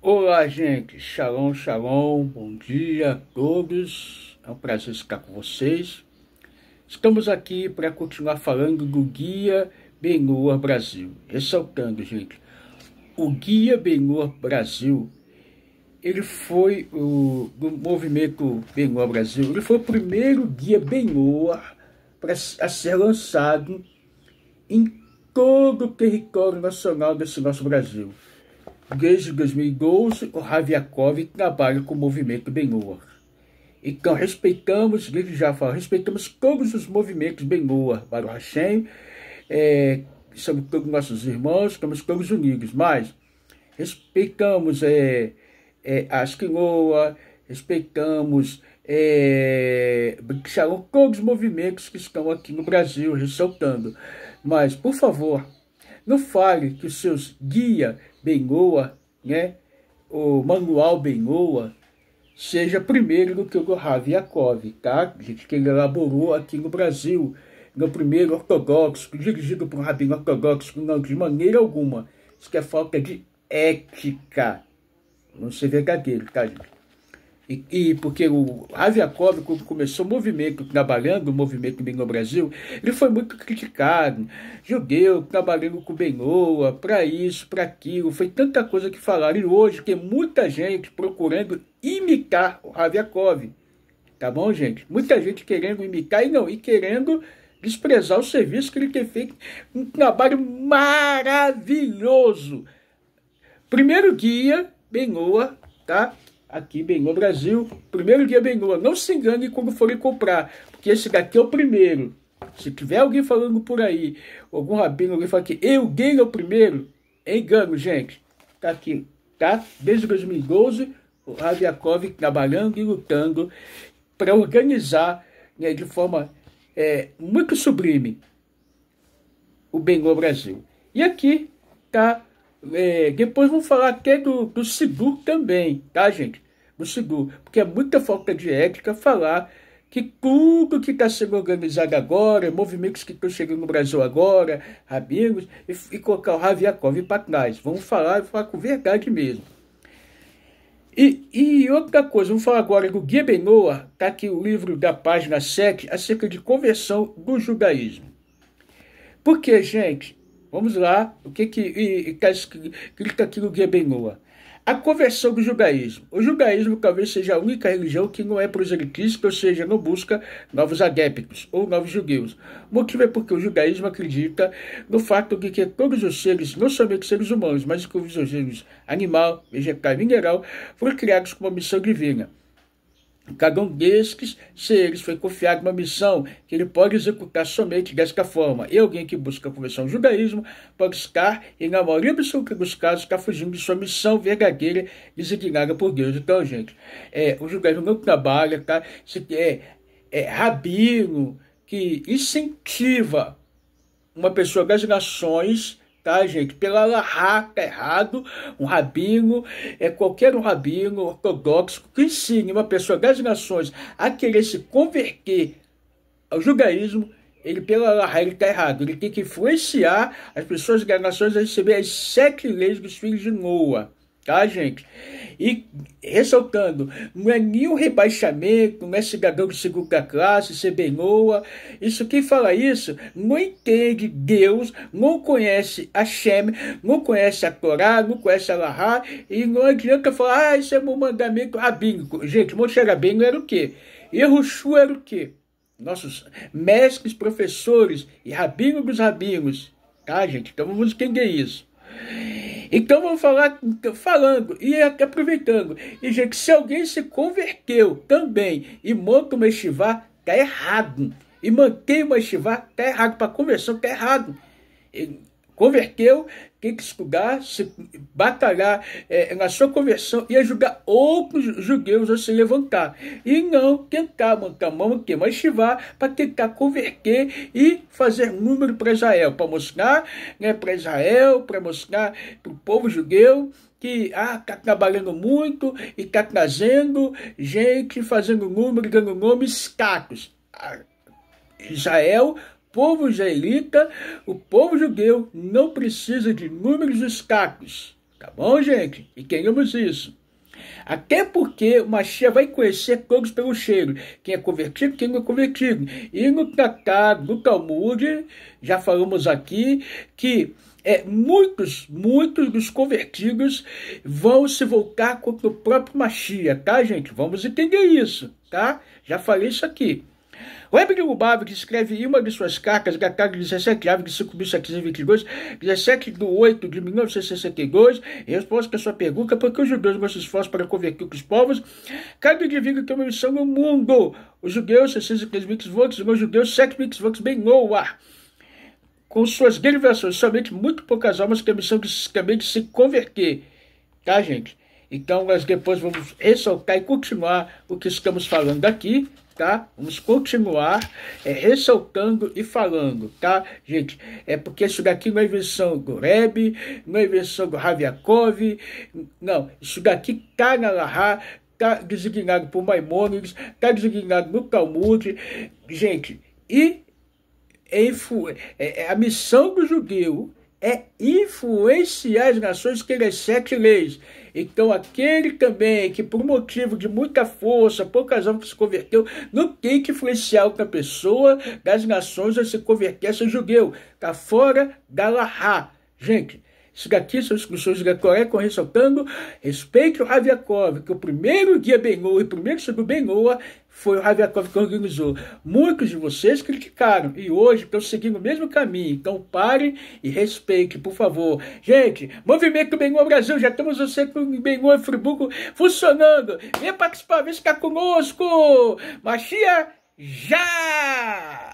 Olá, gente. Shalom, shalom. Bom dia a todos. É um prazer estar com vocês. Estamos aqui para continuar falando do Guia Benoa Brasil. Ressaltando, gente, o Guia Benoa Brasil, ele foi o do movimento Benoa Brasil, ele foi o primeiro guia Benoa para a ser lançado em todo o território nacional desse nosso Brasil. Desde 2012, o Raviakov trabalha com o movimento Benua. Então, respeitamos, ele já fala, respeitamos todos os movimentos Benoa, para o Hashem. É, somos todos nossos irmãos, estamos todos unidos, mas respeitamos é, é, respeitamos é, todos os movimentos que estão aqui no Brasil ressaltando. Mas, por favor, não fale que os seus guias Bengoa, né? o Manual Bengoa, seja primeiro do que o Raviakov, tá? que ele elaborou aqui no Brasil, no primeiro ortodoxo, dirigido por um rabino ortodoxo, não, de maneira alguma. Isso que é falta de ética. Não ser verdadeiro, tá, gente? E, e, porque o Aviacov, quando começou o movimento, trabalhando o movimento no Brasil, ele foi muito criticado. Judeu, trabalhando com Benoa, para isso, para aquilo, foi tanta coisa que falaram. E hoje tem muita gente procurando imitar o Aviacov. Tá bom, gente? Muita gente querendo imitar e não, e querendo desprezar o serviço que ele tem feito, um trabalho maravilhoso. Primeiro guia, Benoa, tá? aqui Bengoa Brasil. Primeiro dia Bengoa. Não se engane quando forem comprar, porque esse daqui é o primeiro. Se tiver alguém falando por aí, algum rabino, alguém fala que eu ganho é o primeiro, é engano, gente. Tá aqui, tá? Desde 2012, o Rabiakov trabalhando e lutando para organizar né, de forma é, muito sublime o Bengoa Brasil. E aqui tá é, depois vou falar até do, do também, tá, gente? Do Cidu, Porque é muita falta de ética falar que tudo que está sendo organizado agora, movimentos que estão chegando no Brasil agora, amigos e, e colocar o Raviakov para trás. Vamos falar, falar com verdade mesmo. E, e, outra coisa, vamos falar agora do Benoa, está aqui o livro da página 7, acerca de conversão do judaísmo. Porque, gente, Vamos lá, o que que e, e, grita aquilo que é Benoa? A conversão do judaísmo. O judaísmo talvez seja a única religião que não é proselitista, ou seja, não busca novos adeptos ou novos judeus. O motivo é porque o judaísmo acredita no fato de que todos os seres, não somente seres humanos, mas inclusive os seres animal, vegetal e mineral, foram criados com uma missão divina. Cada um destes seres foi confiado uma missão que ele pode executar somente desta forma. E alguém que busca a conversão ao judaísmo pode estar, e na maioria absoluta dos casos, está fugindo de sua missão verdadeira designada por Deus. Então, gente, é, o judaísmo não trabalha, tá? Se, é, é rabino que incentiva uma pessoa das nações tá, gente? Pela Laha, tá errado. Um rabino, é qualquer um rabino ortodoxo que ensine uma pessoa das nações a querer se converter ao judaísmo, ele pela Laha, ele tá errado. Ele tem que influenciar as pessoas das nações a receber as sete leis dos filhos de Noa tá, gente? E ressaltando, não é nenhum rebaixamento, não é cidadão de segunda classe, CBNOA. Isso quem fala isso não entende Deus, não conhece a Shem, não conhece a Torá, não conhece a Lahá, e não adianta falar, ah, isso é um mandamento abínico. Gente, Moshe Rabbeinu era o quê? Erruxu era o quê? Nossos mestres, professores e rabino dos rabinos, tá, gente? Então vamos entender isso. Então vamos falar falando e aproveitando e gente, que se alguém se converteu também e monta uma estivá, tá errado. E mantém uma estivá, tá errado. Para conversão, tá errado. E, converteu tem que estudar, se batalhar é, na sua conversão e ajudar outros judeus a se levantar. E não tentar montar mão que mas chivar para tentar converter e fazer número para Israel, para mostrar né, para Israel, para mostrar para o povo judeu que ah, está trabalhando muito e está trazendo gente, fazendo número, ganhando nomes, cacos. Ah, Israel povo israelita, o povo judeu, não precisa de números escacos, Tá bom, gente? E queremos isso. Até porque o machia vai conhecer todos pelo cheiro, quem é convertido, quem não é convertido. E no tratado do Talmud, já falamos aqui, que é, muitos, muitos dos convertidos vão se voltar contra o próprio machia, tá, gente? Vamos entender isso, tá? Já falei isso aqui. O o Bábio que escreve em uma de suas cartas, datada de 17 aves de 5722, 17 de 8 de 1962, em resposta à sua pergunta, por que os judeus não se esforçam para converter os povos? Cada indivíduo tem uma missão no mundo. Os judeus, 63 mitzvotes, os judeus, 7 mitzvotes, bem noa. Com suas derivações, somente muito poucas almas têm a missão de, também de se converter. Tá, gente? Então, nós depois vamos ressaltar e continuar o que estamos falando aqui, tá? Vamos continuar é, ressaltando e falando, tá? Gente, é porque isso daqui não é invenção do Rebbe, não é invenção do Raviakov, não. Isso daqui tá na Lahá, tá designado por Maimônides, tá designado no Talmud. Gente, e é, é, é a missão do judeu é influenciar as nações que as sete leis. Então, aquele também que, por motivo de muita força, poucas almas se converteu, não tem que influenciar outra pessoa das nações a se converter a ser judeu. Está fora da Lahá. Gente, Shigatissa, Shikushu, Shigakoré, Correio Sotango, respeite o Raviakov, que o primeiro guia Benoa e o primeiro chegou Benoa foi o Raviakov que organizou. Muitos de vocês criticaram e hoje estão seguindo o mesmo caminho. Então parem e respeitem, por favor. Gente, Movimento Benoa Brasil, já temos você com Benoa e Friburgo funcionando. Venha participar, vem ficar conosco. Machia já!